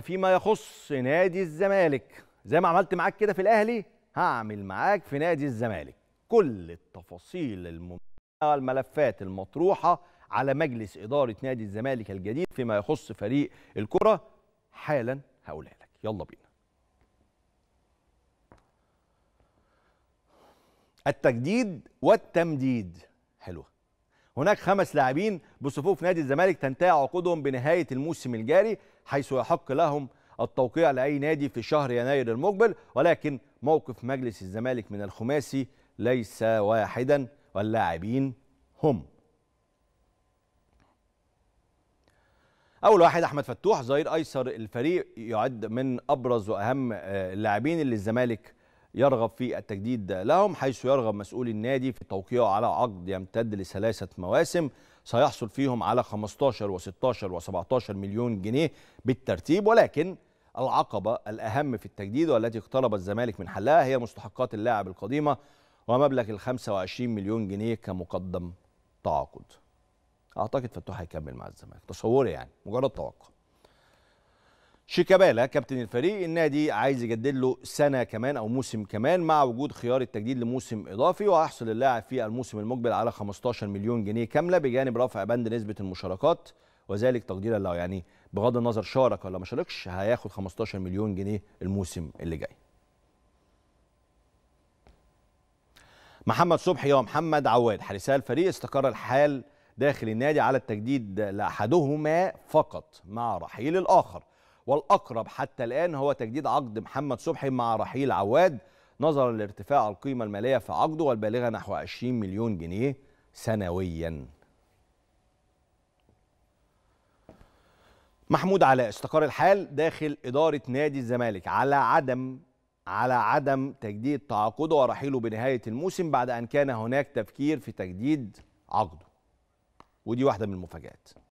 فيما يخص نادي الزمالك زي ما عملت معاك كده في الاهلي هعمل معاك في نادي الزمالك كل التفاصيل والملفات الملفات المطروحه على مجلس اداره نادي الزمالك الجديد فيما يخص فريق الكره حالا هقولها لك يلا بينا التجديد والتمديد حلوه هناك خمس لاعبين بصفوف نادي الزمالك تنتهي عقودهم بنهايه الموسم الجاري حيث يحق لهم التوقيع لاي نادي في شهر يناير المقبل ولكن موقف مجلس الزمالك من الخماسي ليس واحدا واللاعبين هم اول واحد احمد فتوح ظهير ايسر الفريق يعد من ابرز واهم آه، اللاعبين اللي الزمالك يرغب في التجديد لهم حيث يرغب مسؤول النادي في التوقيع على عقد يمتد لثلاثة مواسم سيحصل فيهم على 15 و16 و17 مليون جنيه بالترتيب ولكن العقبة الأهم في التجديد والتي اقترب الزمالك من حلها هي مستحقات اللاعب القديمة ومبلغ ال 25 مليون جنيه كمقدم تعاقد أعتقد فتوح هيكمل مع الزمالك تصوري يعني مجرد توقع شيكابالا كابتن الفريق النادي عايز يجدد له سنه كمان او موسم كمان مع وجود خيار التجديد لموسم اضافي وهيحصل اللاعب في الموسم المقبل على 15 مليون جنيه كامله بجانب رفع بند نسبه المشاركات وذلك تقديرا له يعني بغض النظر شارك ولا ما شاركش هياخد 15 مليون جنيه الموسم اللي جاي. محمد صبحي ومحمد عواد حارسا الفريق استقر الحال داخل النادي على التجديد لاحدهما فقط مع رحيل الاخر والاقرب حتى الان هو تجديد عقد محمد صبحي مع رحيل عواد نظرا لارتفاع القيمه الماليه في عقده والبالغه نحو 20 مليون جنيه سنويا. محمود علاء استقر الحال داخل اداره نادي الزمالك على عدم على عدم تجديد تعاقده ورحيله بنهايه الموسم بعد ان كان هناك تفكير في تجديد عقده. ودي واحده من المفاجات.